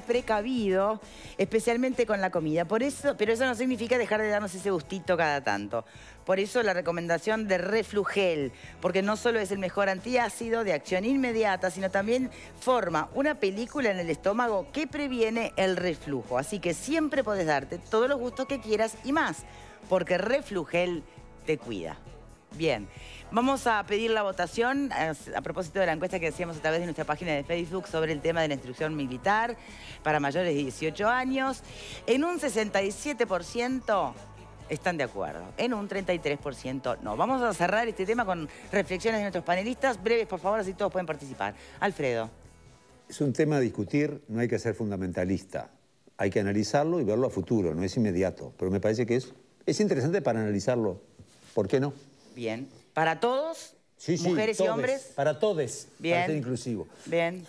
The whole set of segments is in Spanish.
precavido, especialmente con la comida. Por eso, pero eso no significa dejar de darnos ese gustito cada tanto. Por eso la recomendación de Reflugel, porque no solo es el mejor antiácido de acción inmediata, sino también forma una película en el estómago que previene el reflujo. Así que siempre podés darte todos los gustos que quieras y más, porque Reflugel te cuida. Bien. Vamos a pedir la votación eh, a, propósito de la encuesta que hacíamos a través de nuestra página de Facebook sobre el tema de la instrucción militar para mayores de 18 años. En un 67% están de acuerdo, en un 33% no. Vamos a cerrar este tema con reflexiones de nuestros panelistas, breves por favor, así todos pueden participar. Alfredo. Es un tema a discutir, no hay que ser fundamentalista. Hay que analizarlo y verlo a futuro, no es inmediato, pero me parece que es, es interesante para analizarlo. ¿Por qué no? Bien. ¿Para todos? Sí, ¿Mujeres y hombres? Para todos. Bien. Para ser inclusivo. Bien.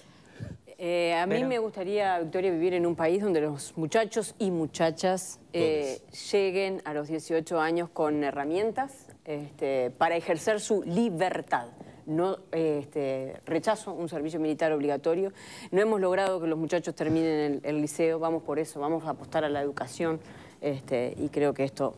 Eh, a mí me gustaría, Victoria, vivir en un país donde los muchachos y muchachas eh, lleguen a los 18 años con herramientas este, para ejercer su libertad. No, eh, este, rechazo un servicio militar obligatorio. No hemos logrado que los muchachos terminen el liceo, vamos por eso, vamos a apostar a la educación. Este, y creo que esto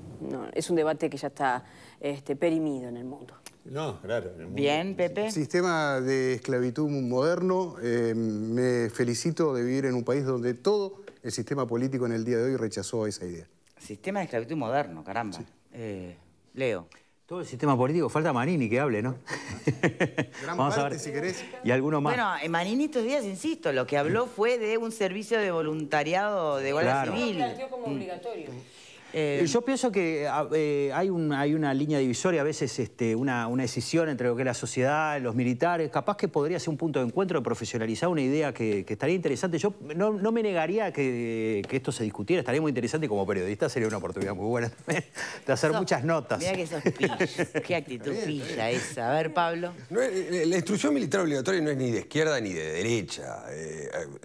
es un debate que ya está este, perimido en el mundo. No, claro. Bien, Pepe. Sistema de esclavitud moderno. Em, me felicito de vivir en un país donde todo el sistema político en el día de hoy rechazó esa idea. Sistema de esclavitud moderno, caramba. Eh, Leo. Todo el sistema político, falta Manini que hable, ¿no? Gran Vamos parte, a ver. si querés. Y algunos más. Bueno, Manini estos días, insisto, lo que habló fue de un servicio de voluntariado de guardia claro. civil. planteó como obligatorio. Eh, eh, yo pienso que eh, hay, una línea divisoria, a veces este, una, decisión entre lo que es la sociedad, los militares, capaz que podría ser un punto de encuentro de profesionalizar una idea que, estaría interesante. Yo no, me negaría que, esto se discutiera, estaría muy interesante y como periodista sería una oportunidad muy buena de hacer muchas notas. Mira que sos pilla, qué actitud pilla esa. A ver, Pablo. la instrucción militar obligatoria no es ni de izquierda ni de derecha.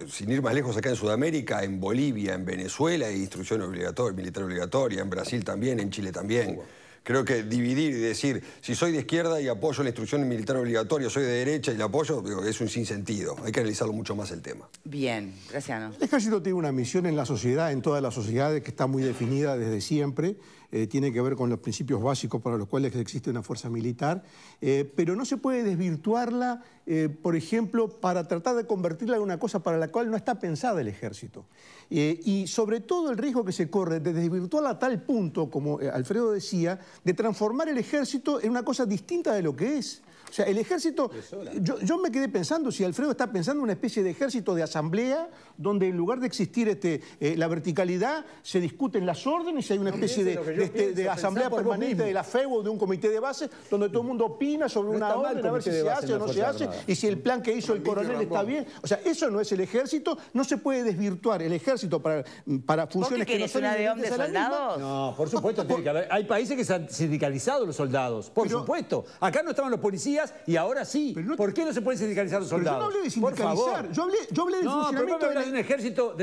sin ir más lejos acá en Sudamérica, en Bolivia, en Venezuela hay instrucción obligatoria, militar obligatoria en Brasil también, en Chile también. Creo que dividir y decir, si soy de izquierda y apoyo la instrucción militar obligatoria, soy de derecha y la apoyo, es un sinsentido. Hay que analizarlo mucho más el tema. Bien, Graciano. El ejército tiene una misión en la sociedad, en todas las sociedades, que está muy definida desde siempre. Eh, tiene que ver con los principios básicos para los cuales existe una fuerza militar, eh, pero no se puede desvirtuarla, eh, por ejemplo, para tratar de convertirla en una cosa para la cual no está pensada el ejército. y sobre todo el riesgo que se corre de desvirtuarla a tal punto, como Alfredo decía, de transformar el ejército en una cosa distinta de lo que es. O sea, el ejército... Yo, me quedé pensando si Alfredo está pensando una especie de ejército de asamblea donde en lugar de existir este, eh, la verticalidad se discuten las órdenes y hay una especie de, este, asamblea permanente de la FEU o de un comité de base donde todo el mundo opina sobre una orden a ver si se hace o no se hace y si el plan que hizo el coronel está bien. O sea, eso no es el ejército, no se puede desvirtuar el ejército para, para funciones que no son una de hombres soldados? No, por supuesto, ah, Hay países que se han sindicalizado los soldados, por supuesto. Acá no estaban los policías y ahora sí. ¿Por qué no se pueden sindicalizar los soldados? yo no hablé de sindicalizar, yo hablé, yo hablé de no, funcionamiento... de, un ejército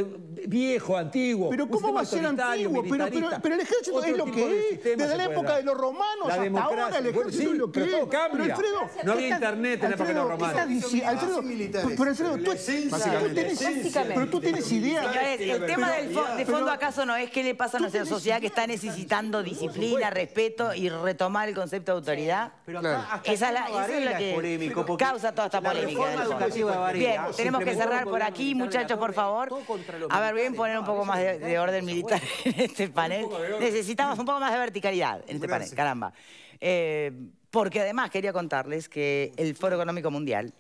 viejo, antiguo. Pero ¿cómo va a ser antiguo? Pero, el ejército es lo que es. Desde la época de los romanos hasta ahora el ejército es lo que cambia. no había internet en la época de los romanos. Alfredo, pero Alfredo, tú, pero tú tienes idea. el tema de fondo acaso no es qué le pasa a nuestra sociedad que está necesitando disciplina, respeto y retomar el concepto de autoridad. Pero acá, la, Varela es, que causa toda esta polémica. bien, tenemos que cerrar por aquí, muchachos, por favor. A ver, bien poner un poco más de, orden militar en este panel. Necesitamos un poco más de verticalidad en este panel, caramba. Eh, porque además quería contarles que el Foro Económico Mundial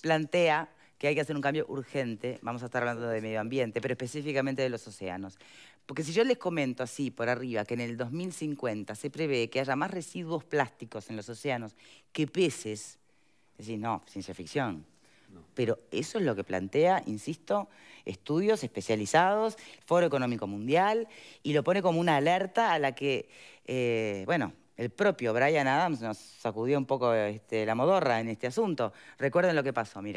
plantea que hay que hacer un cambio urgente, vamos a estar hablando de medio ambiente, pero específicamente de los océanos. Porque si yo les comento así por arriba que en el 2050 se prevé que haya más residuos plásticos en los océanos que peces, es decir no, ciencia ficción. Pero eso es lo que plantea, insisto, estudios especializados, Foro Económico Mundial, y lo pone como una alerta a la que, eh, bueno, el propio Brian Adams nos sacudió un poco este, la modorra en este asunto. Recuerden lo que pasó, mira.